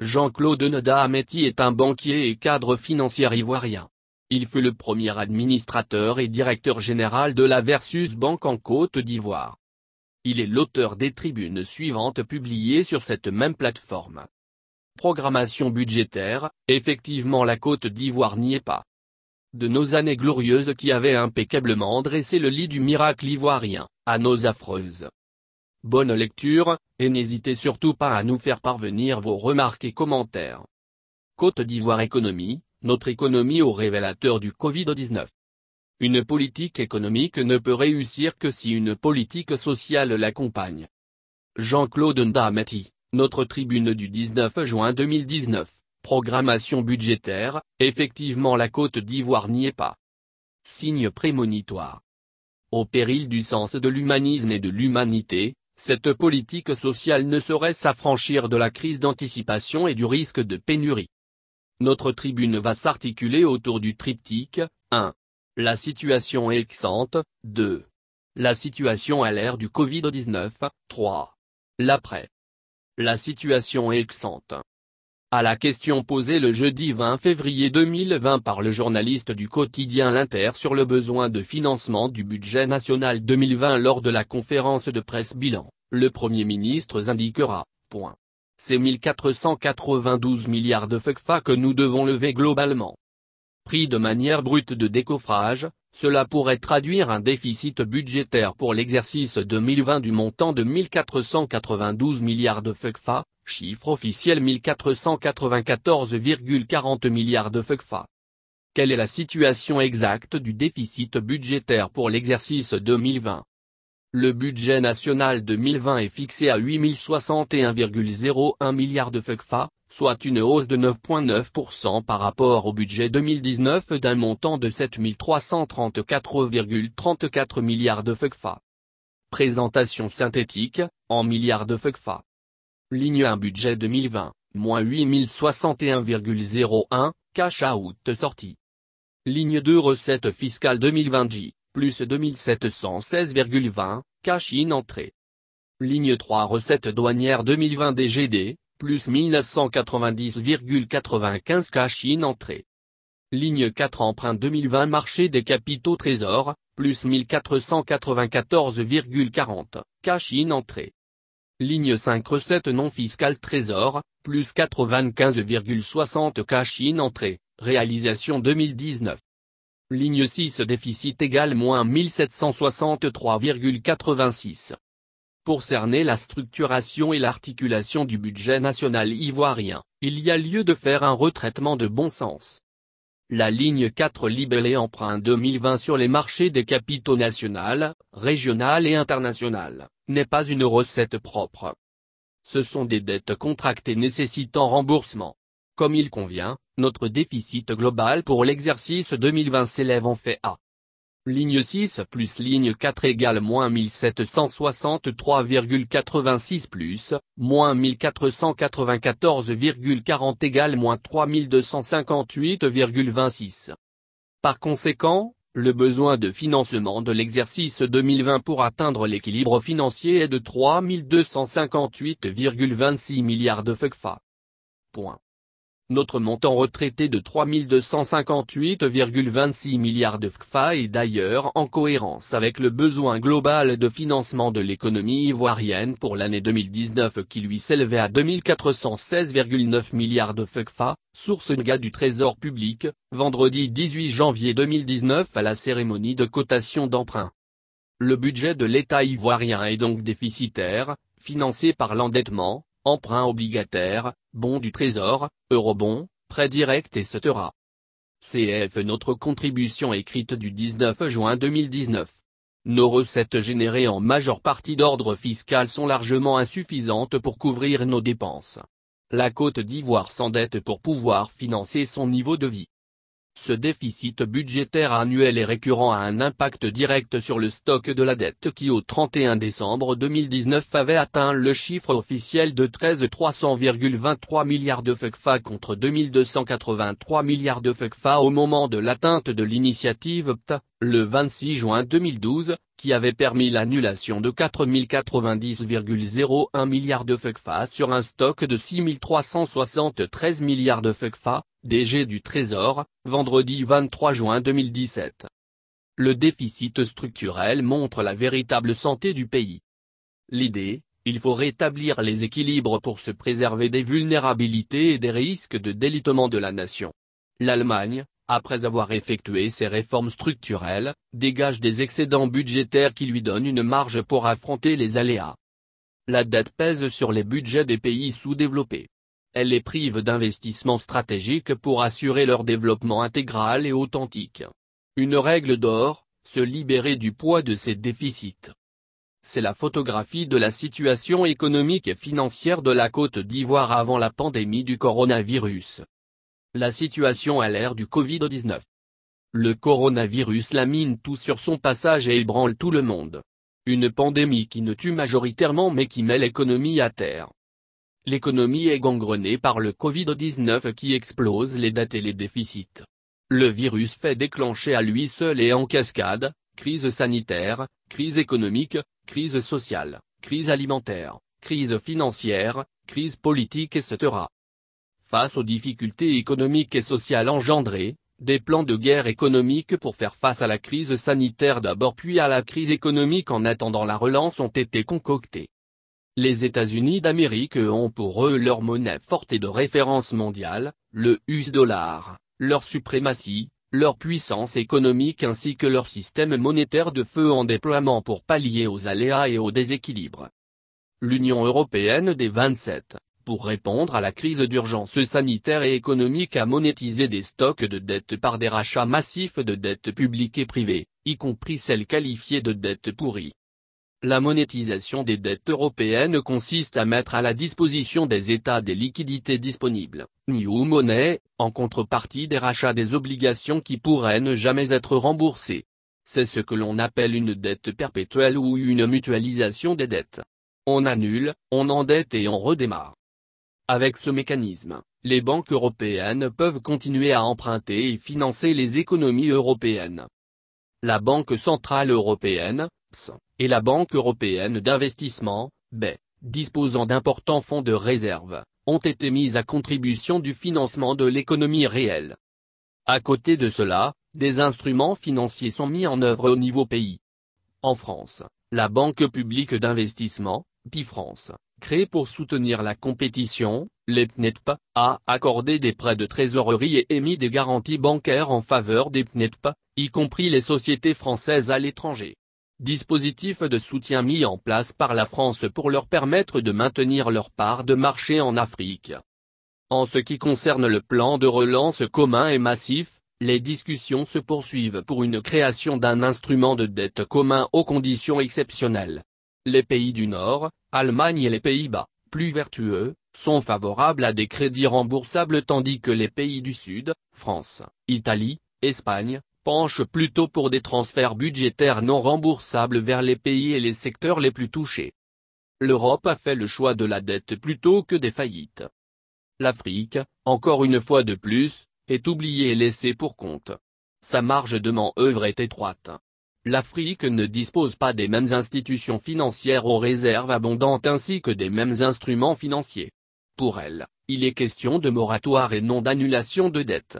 Jean-Claude Noda Ametti est un banquier et cadre financier ivoirien. Il fut le premier administrateur et directeur général de la Versus Banque en Côte d'Ivoire. Il est l'auteur des tribunes suivantes publiées sur cette même plateforme. Programmation budgétaire, effectivement la Côte d'Ivoire n'y est pas. De nos années glorieuses qui avaient impeccablement dressé le lit du miracle ivoirien, à nos affreuses Bonne lecture, et n'hésitez surtout pas à nous faire parvenir vos remarques et commentaires. Côte d'Ivoire Économie, notre économie au révélateur du Covid-19. Une politique économique ne peut réussir que si une politique sociale l'accompagne. Jean-Claude Ndamati, notre tribune du 19 juin 2019, programmation budgétaire, effectivement la Côte d'Ivoire n'y est pas. Signe prémonitoire. Au péril du sens de l'humanisme et de l'humanité, cette politique sociale ne saurait s'affranchir de la crise d'anticipation et du risque de pénurie. Notre tribune va s'articuler autour du triptyque, 1. La situation exante, 2. La situation à l'ère du Covid-19, 3. L'après. La situation exante. À la question posée le jeudi 20 février 2020 par le journaliste du quotidien L'Inter sur le besoin de financement du budget national 2020 lors de la conférence de presse bilan, le Premier ministre indiquera, point. C'est 1492 milliards de FECFA que nous devons lever globalement. Pris de manière brute de décoffrage, cela pourrait traduire un déficit budgétaire pour l'exercice 2020 du montant de 1492 milliards de FECFA, chiffre officiel 1494,40 milliards de FECFA. Quelle est la situation exacte du déficit budgétaire pour l'exercice 2020 Le budget national 2020 est fixé à 8061,01 milliards de FECFA, soit une hausse de 9,9% par rapport au budget 2019 d'un montant de 7334,34 milliards de FECFA. Présentation synthétique, en milliards de FECFA. Ligne 1 budget 2020, moins 8061,01, cash out sortie. Ligne 2 recettes fiscales 2020 J, plus 2716,20, cash in entrée. Ligne 3 recettes douanières 2020 DGD, plus 1990,95 cash in entrée. Ligne 4 emprunt 2020 marché des capitaux trésors, plus 1494,40, cash in entrée. Ligne 5 recette non fiscale trésor, plus 95,60 cash in entrée, réalisation 2019. Ligne 6 déficit égal moins 1763,86. Pour cerner la structuration et l'articulation du budget national ivoirien, il y a lieu de faire un retraitement de bon sens. La ligne 4 libellée emprunt 2020 sur les marchés des capitaux national, régional et international, n'est pas une recette propre. Ce sont des dettes contractées nécessitant remboursement. Comme il convient, notre déficit global pour l'exercice 2020 s'élève en fait à Ligne 6 plus ligne 4 égale moins 1763,86 plus, moins 1494,40 égale moins 3258,26. Par conséquent, le besoin de financement de l'exercice 2020 pour atteindre l'équilibre financier est de 3258,26 milliards de FECFA. Point. Notre montant retraité de 3258,26 milliards de FCFA est d'ailleurs en cohérence avec le besoin global de financement de l'économie ivoirienne pour l'année 2019 qui lui s'élevait à 2416,9 milliards de FCFA, source NGA du Trésor public, vendredi 18 janvier 2019 à la cérémonie de cotation d'emprunt. Le budget de l'État ivoirien est donc déficitaire, financé par l'endettement, emprunts obligataires, bons du trésor, prêt prêts directs etc. CF Notre contribution écrite du 19 juin 2019. Nos recettes générées en majeure partie d'ordre fiscal sont largement insuffisantes pour couvrir nos dépenses. La Côte d'Ivoire s'endette pour pouvoir financer son niveau de vie. Ce déficit budgétaire annuel et récurrent a un impact direct sur le stock de la dette qui au 31 décembre 2019 avait atteint le chiffre officiel de 13 300,23 milliards de FECFA contre 2283 milliards de FECFA au moment de l'atteinte de l'initiative PTA, le 26 juin 2012, qui avait permis l'annulation de 4090,01 milliards de FECFA sur un stock de 6373 milliards de FECFA, DG du Trésor, vendredi 23 juin 2017. Le déficit structurel montre la véritable santé du pays. L'idée, il faut rétablir les équilibres pour se préserver des vulnérabilités et des risques de délitement de la nation. L'Allemagne, après avoir effectué ses réformes structurelles, dégage des excédents budgétaires qui lui donnent une marge pour affronter les aléas. La dette pèse sur les budgets des pays sous-développés. Elle les prive d'investissements stratégiques pour assurer leur développement intégral et authentique. Une règle d'or, se libérer du poids de ces déficits. C'est la photographie de la situation économique et financière de la Côte d'Ivoire avant la pandémie du coronavirus. La situation à l'ère du Covid-19. Le coronavirus lamine tout sur son passage et ébranle tout le monde. Une pandémie qui ne tue majoritairement mais qui met l'économie à terre. L'économie est gangrenée par le Covid-19 qui explose les dettes et les déficits. Le virus fait déclencher à lui seul et en cascade, crise sanitaire, crise économique, crise sociale, crise alimentaire, crise financière, crise politique etc. Face aux difficultés économiques et sociales engendrées, des plans de guerre économique pour faire face à la crise sanitaire d'abord puis à la crise économique en attendant la relance ont été concoctés. Les États-Unis d'Amérique ont pour eux leur monnaie forte et de référence mondiale, le US dollar, leur suprématie, leur puissance économique ainsi que leur système monétaire de feu en déploiement pour pallier aux aléas et aux déséquilibres. L'Union européenne des 27 pour répondre à la crise d'urgence sanitaire et économique à monétiser des stocks de dettes par des rachats massifs de dettes publiques et privées, y compris celles qualifiées de dettes pourries. La monétisation des dettes européennes consiste à mettre à la disposition des États des liquidités disponibles, ni ou money, en contrepartie des rachats des obligations qui pourraient ne jamais être remboursées. C'est ce que l'on appelle une dette perpétuelle ou une mutualisation des dettes. On annule, on endette et on redémarre. Avec ce mécanisme, les banques européennes peuvent continuer à emprunter et financer les économies européennes. La Banque Centrale Européenne, PS, et la Banque Européenne d'Investissement, B, disposant d'importants fonds de réserve, ont été mises à contribution du financement de l'économie réelle. À côté de cela, des instruments financiers sont mis en œuvre au niveau pays. En France, la Banque publique d'investissement, PIFrance, Créé pour soutenir la compétition, l'EPNETP a accordé des prêts de trésorerie et émis des garanties bancaires en faveur des pnetpa y compris les sociétés françaises à l'étranger. Dispositif de soutien mis en place par la France pour leur permettre de maintenir leur part de marché en Afrique. En ce qui concerne le plan de relance commun et massif, les discussions se poursuivent pour une création d'un instrument de dette commun aux conditions exceptionnelles. Les pays du Nord, Allemagne et les Pays-Bas, plus vertueux, sont favorables à des crédits remboursables tandis que les pays du Sud, France, Italie, Espagne, penchent plutôt pour des transferts budgétaires non remboursables vers les pays et les secteurs les plus touchés. L'Europe a fait le choix de la dette plutôt que des faillites. L'Afrique, encore une fois de plus, est oubliée et laissée pour compte. Sa marge de manœuvre est étroite l'Afrique ne dispose pas des mêmes institutions financières aux réserves abondantes ainsi que des mêmes instruments financiers. Pour elle, il est question de moratoire et non d'annulation de dette.